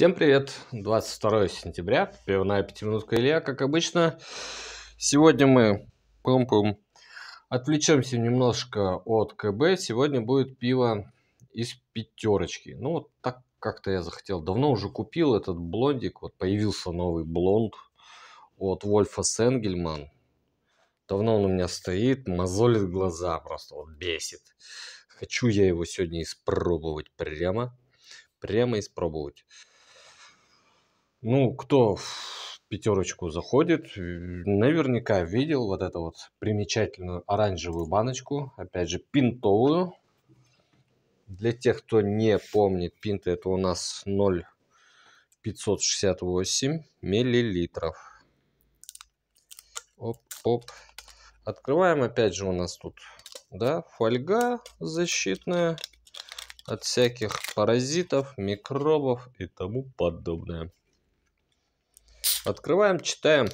Всем привет! 22 сентября, пивная пятиминутка Илья, как обычно. Сегодня мы пум -пум, отвлечемся немножко от КБ. Сегодня будет пиво из пятерочки. Ну, вот так как-то я захотел. Давно уже купил этот блондик. Вот появился новый блонд от Вольфа Сенгельман. Давно он у меня стоит, мозолит глаза, просто вот бесит. Хочу я его сегодня испробовать прямо. Прямо испробовать. Ну, кто в пятерочку заходит, э, наверняка видел вот эту вот примечательную оранжевую баночку, опять же, пинтовую. Для тех, кто не помнит, пинты это у нас 0,568 миллилитров. Оп-оп. Открываем, опять же, у нас тут да, фольга защитная от всяких паразитов, микробов и тому подобное. Открываем, читаем.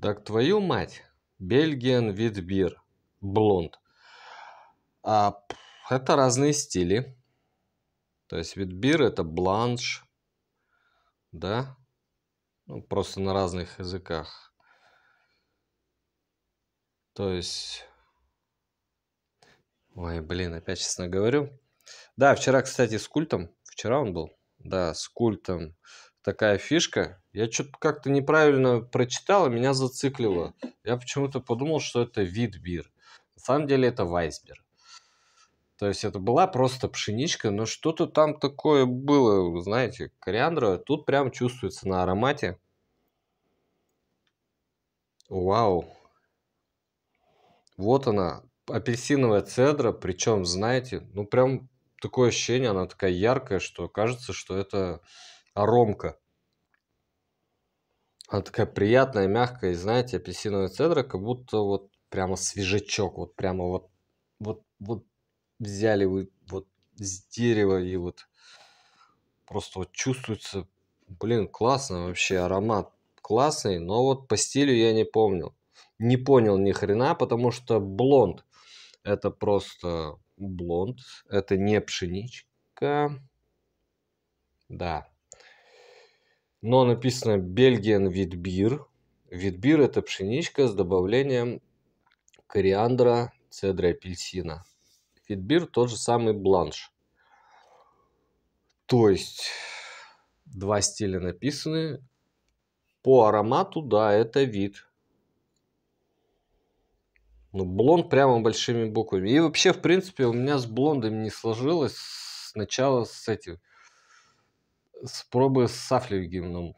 Так твою мать. Бельгиан Витбир. Блонд. А, это разные стили. То есть Витбир это бланш. Да? Ну, просто на разных языках. То есть Ой, блин, опять честно говорю. Да, вчера, кстати, с культом. Вчера он был. Да, с культом. Такая фишка. Я что-то как-то неправильно прочитал, и меня зациклило. Я почему-то подумал, что это вид бир. На самом деле это вайсбер. То есть это была просто пшеничка, но что-то там такое было, знаете, кориандра. Тут прям чувствуется на аромате. Вау. Вот она, апельсиновая цедра, причем, знаете, ну прям такое ощущение, она такая яркая, что кажется, что это аромка. Она такая приятная, мягкая, и знаете, апельсиновая цедра, как будто вот прямо свежачок, вот прямо вот, вот, вот взяли вы вот с дерева и вот просто вот чувствуется, блин, классно вообще, аромат классный, но вот по стилю я не помнил. Не понял ни хрена, потому что блонд это просто блонд. Это не пшеничка. Да. Но написано Бельгиен Витбир. Витбир это пшеничка с добавлением кориандра, цедры апельсина. Витбир тот же самый бланш. То есть два стиля написаны. По аромату, да, это вид. Ну, блонд прямо большими буквами. И вообще, в принципе, у меня с блондами не сложилось сначала с этим, с пробы с Сафлевгимном.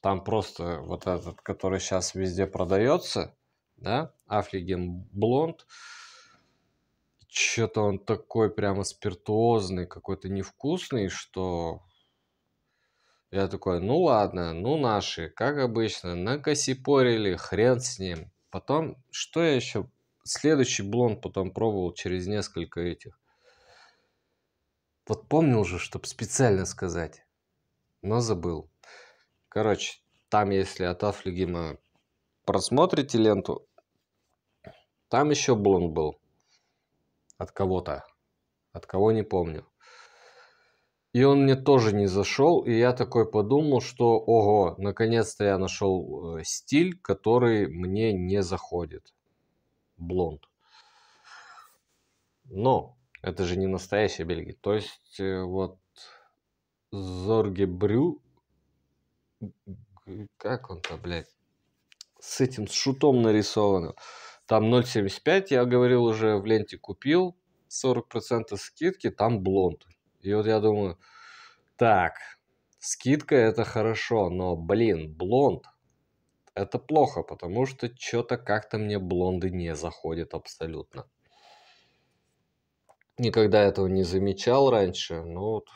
Там просто вот этот, который сейчас везде продается, да, афлигим блонд. Что-то он такой прямо спиртуозный, какой-то невкусный, что я такой, ну ладно, ну наши, как обычно, накосипорили, хрен с ним. Потом, что я еще? Следующий блонд потом пробовал через несколько этих. Вот помнил же, чтобы специально сказать, но забыл. Короче, там, если от Афлигима просмотрите ленту, там еще блонд был от кого-то, от кого не помню. И он мне тоже не зашел, и я такой подумал, что ого, наконец-то я нашел э, стиль, который мне не заходит. Блонд. Но это же не настоящая Бельгия. То есть э, вот Зорге Брю, как он-то, блядь, с этим с шутом нарисовано. Там 0,75, я говорил уже, в ленте купил, 40% скидки, там блонд. И вот я думаю, так, скидка это хорошо, но, блин, блонд это плохо, потому что что-то как-то мне блонды не заходят абсолютно. Никогда этого не замечал раньше, но вот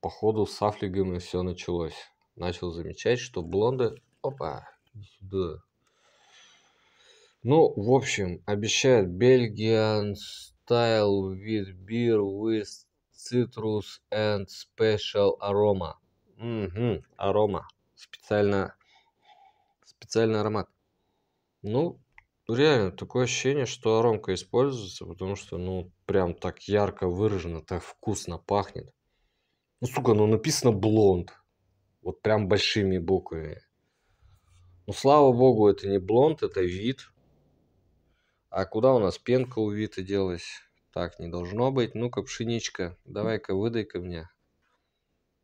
походу с Афлигом все началось. Начал замечать, что блонды... Опа, сюда. Ну, в общем, обещают Бельгиан Style with Beer with Citrus and Special Aroma. Угу, арома. Специально, специальный аромат. Ну, реально, такое ощущение, что аромка используется, потому что, ну, прям так ярко выражено, так вкусно пахнет. Ну, сука, ну написано блонд. Вот прям большими буквами. Ну, слава богу, это не блонд, это вид. А куда у нас пенка у Вита делась? Так не должно быть. Ну-ка, пшеничка, давай-ка выдай-ка мне.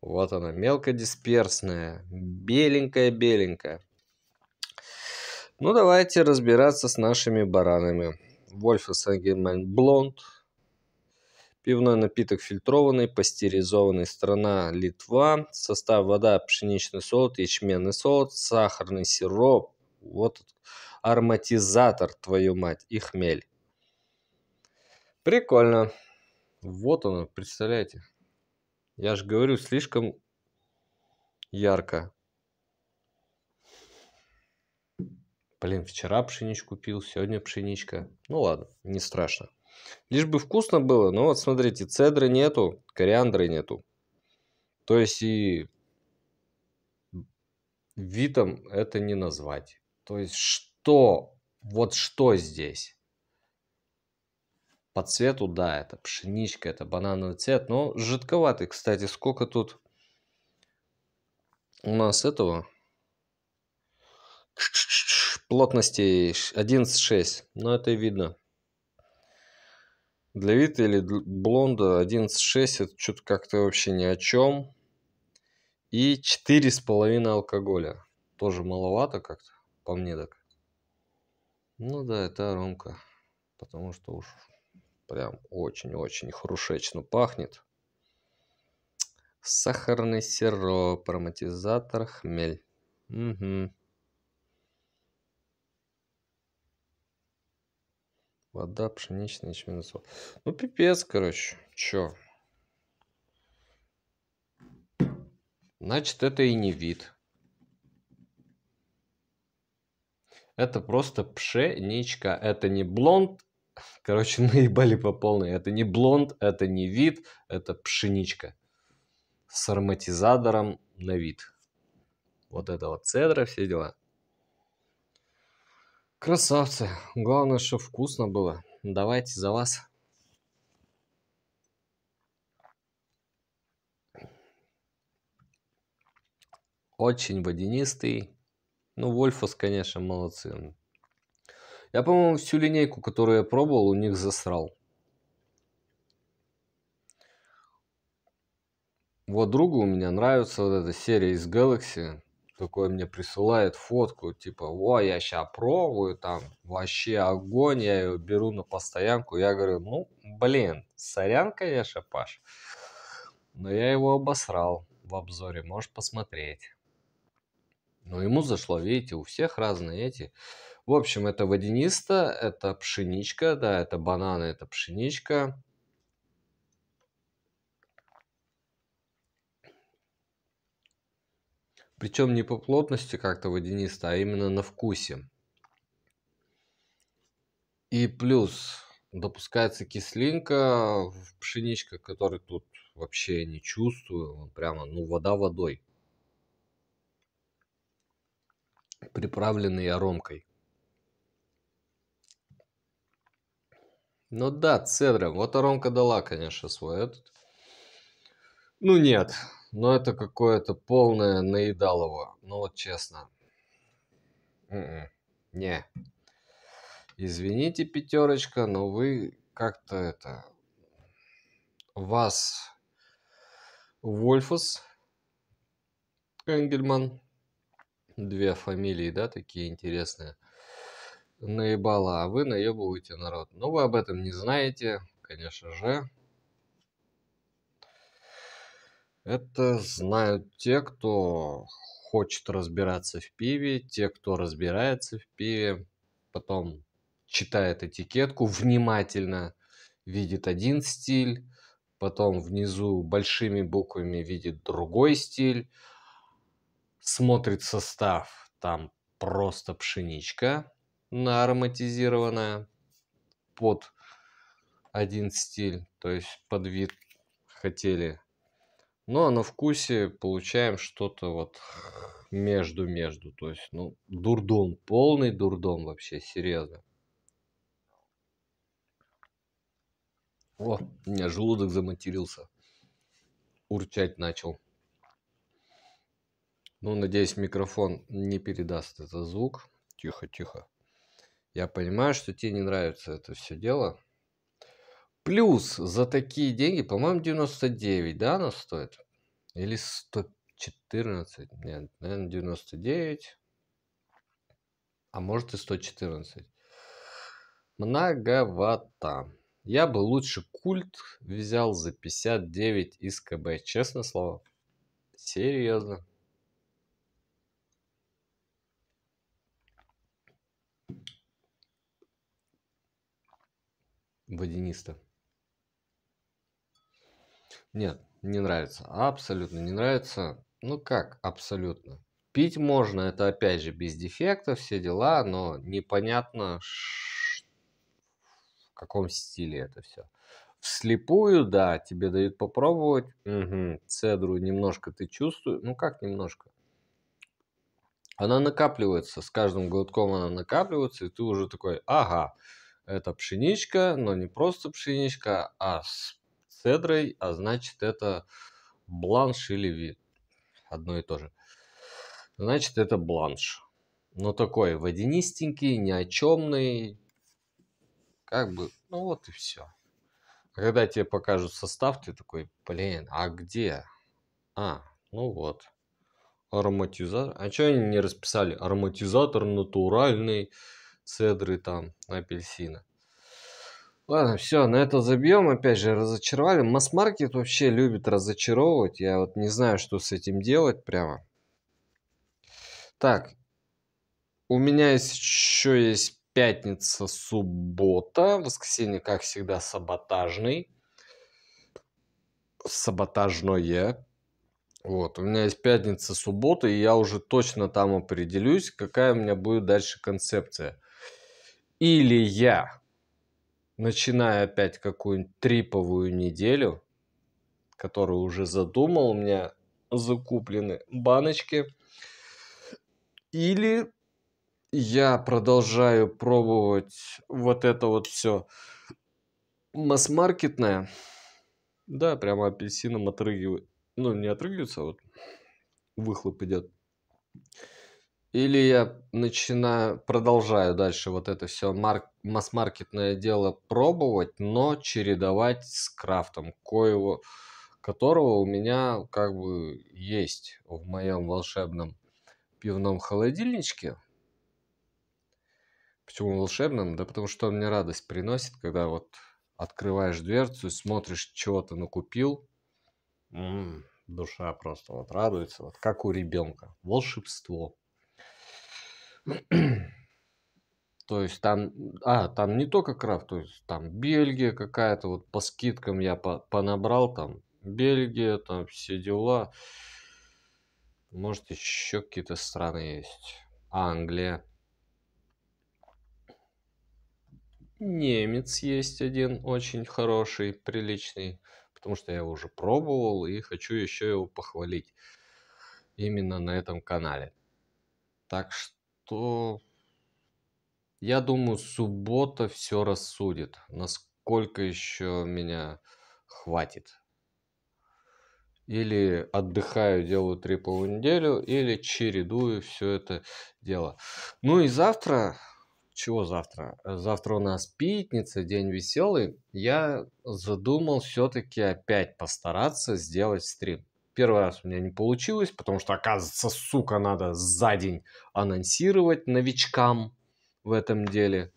Вот она, мелкодисперсная, беленькая-беленькая. Ну, давайте разбираться с нашими баранами. Вольфа Сангельмайн Блонд. Пивной напиток фильтрованный, пастеризованный. Страна Литва. Состав вода, пшеничный солод, ячменный солод, сахарный сироп. Вот ароматизатор, твою мать, и хмель. Прикольно. Вот оно, представляете. Я же говорю, слишком ярко. Блин, вчера пшеничку пил, сегодня пшеничка. Ну ладно, не страшно. Лишь бы вкусно было. Но вот смотрите, цедры нету, кориандры нету. То есть и видом это не назвать. То есть что, вот что здесь? По цвету, да, это пшеничка, это банановый цвет, но жидковатый, кстати. Сколько тут у нас этого? Плотности 11,6. Но это и видно. Для Вита или Блонда 11,6 это что-то как-то вообще ни о чем. И 4,5 алкоголя. Тоже маловато как-то, по мне так. Ну да, это ромка. Потому что уж Прям очень-очень хрушечно пахнет. Сахарный сироп, ароматизатор, хмель. Угу. Вода, пшеничная, ячменный сок. Ну, пипец, короче. Чё? Значит, это и не вид. Это просто пшеничка. Это не блонд, Короче, наебали по полной. Это не блонд, это не вид, это пшеничка с ароматизатором на вид. Вот это вот цедра, все дела. Красавцы. Главное, что вкусно было. Давайте за вас. Очень водянистый. Ну, Вольфус, конечно, молодцы. Я, по-моему, всю линейку, которую я пробовал, у них засрал. Вот другу у меня нравится вот эта серия из Galaxy. Такой мне присылает фотку, типа, о, я сейчас пробую, там, вообще огонь, я ее беру на постоянку. Я говорю, ну, блин, сорян, конечно, Паш, но я его обосрал в обзоре, можешь посмотреть. Но ему зашло, видите, у всех разные эти. В общем, это водянисто, это пшеничка, да, это бананы, это пшеничка. Причем не по плотности как-то водянисто, а именно на вкусе. И плюс допускается кислинка в пшеничка, который тут вообще не чувствую. Прямо, ну, вода водой. Приправленный аромкой. Ну да, Цедром. Вот Аромка дала, конечно, свой этот. Ну нет, но это какое-то полное наедалово. Ну вот честно. М-м. Не. Извините, пятерочка, но вы как-то это... Вас Вольфус Энгельман. Две фамилии, да, такие интересные наебала, а вы наебываете народ. Но ну, вы об этом не знаете, конечно же. Это знают те, кто хочет разбираться в пиве, те, кто разбирается в пиве, потом читает этикетку внимательно, видит один стиль, потом внизу большими буквами видит другой стиль, смотрит состав, там просто пшеничка, наароматизированная под один стиль, то есть под вид хотели. Ну а на вкусе получаем что-то вот между-между. То есть, ну, дурдом, полный дурдом вообще, серьезно. О, у меня желудок заматерился. Урчать начал. Ну, надеюсь, микрофон не передаст этот звук. Тихо, тихо. Я понимаю, что тебе не нравится это все дело. Плюс за такие деньги, по-моему, 99, да, она стоит? Или 114? Нет, наверное, 99. А может и 114. Многовато. Я бы лучше культ взял за 59 из КБ. Честно слово. Серьезно. водянисто. Нет, не нравится. Абсолютно не нравится. Ну как абсолютно? Пить можно, это опять же без дефектов, все дела, но непонятно, в каком стиле это все. Вслепую, да, тебе дают попробовать. Угу. Цедру немножко ты чувствуешь. Ну как немножко? Она накапливается, с каждым глотком она накапливается, и ты уже такой, ага, это пшеничка, но не просто пшеничка, а с цедрой, а значит это бланш или вид. Одно и то же. Значит, это бланш. Но такой водянистенький, ни о чемный. Как бы, ну вот и все. А когда тебе покажут состав, ты такой, блин, а где? А, ну вот. Ароматизатор. А что они не расписали? Ароматизатор натуральный цедры там, апельсина. Ладно, все, на это забьем. Опять же, разочаровали. Масс-маркет вообще любит разочаровывать. Я вот не знаю, что с этим делать прямо. Так, у меня еще есть пятница, суббота. Воскресенье, как всегда, саботажный. Саботажное. Вот, у меня есть пятница, суббота, и я уже точно там определюсь, какая у меня будет дальше концепция. Или я начинаю опять какую-нибудь триповую неделю, которую уже задумал, у меня закуплены баночки. Или я продолжаю пробовать вот это вот все масс-маркетное. Да, прямо апельсином отрыгивает. Ну, не отрыгивается, а вот выхлоп идет. Или я начинаю, продолжаю дальше вот это все марк, масс-маркетное дело пробовать, но чередовать с крафтом, коего, которого у меня как бы есть в моем волшебном пивном холодильничке. Почему волшебным? Да потому что он мне радость приносит, когда вот открываешь дверцу, смотришь, чего ты накупил. М-м, душа просто вот радуется, вот как у ребенка. Волшебство. То есть там, а, там не только крафт, то есть там Бельгия какая-то, вот по скидкам я по, понабрал там, Бельгия, там все дела. Может еще какие-то страны есть. Англия. Немец есть один очень хороший, приличный, потому что я его уже пробовал и хочу еще его похвалить именно на этом канале. Так что то я думаю, суббота все рассудит, насколько еще меня хватит. Или отдыхаю, делаю триповую неделю, или чередую все это дело. Ну и завтра, чего завтра? Завтра у нас пятница, день веселый. Я задумал все-таки опять постараться сделать стрим. Первый раз у меня не получилось, потому что, оказывается, сука, надо за день анонсировать новичкам в этом деле.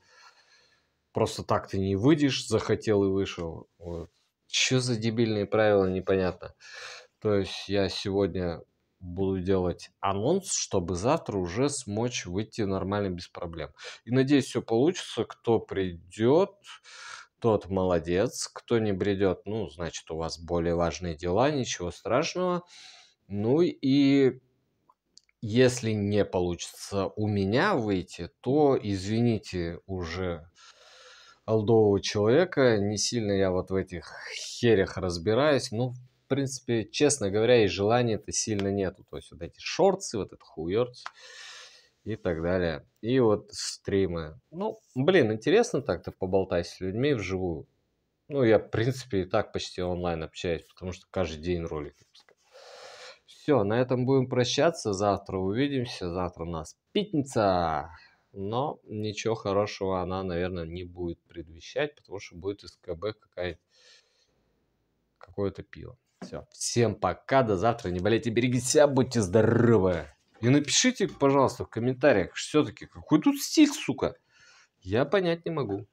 Просто так ты не выйдешь, захотел и вышел. Вот. Что за дебильные правила, непонятно. То есть я сегодня буду делать анонс, чтобы завтра уже смочь выйти нормально без проблем. И надеюсь, все получится. Кто придет, тот молодец, кто не бредет, ну, значит, у вас более важные дела, ничего страшного. Ну и если не получится у меня выйти, то извините уже алдового человека, не сильно я вот в этих херях разбираюсь, ну, в принципе, честно говоря, и желания-то сильно нету, то есть вот эти шорты, вот этот хуёрть, и так далее. И вот стримы. Ну, блин, интересно так-то поболтать с людьми вживую. Ну, я, в принципе, и так почти онлайн общаюсь, потому что каждый день ролик Все, на этом будем прощаться. Завтра увидимся. Завтра у нас пятница. Но ничего хорошего она, наверное, не будет предвещать, потому что будет из КБ какое-то пиво. Все, всем пока, до завтра. Не болейте, берегите себя, будьте здоровы. И напишите, пожалуйста, в комментариях все-таки, какой тут стиль, сука. Я понять не могу.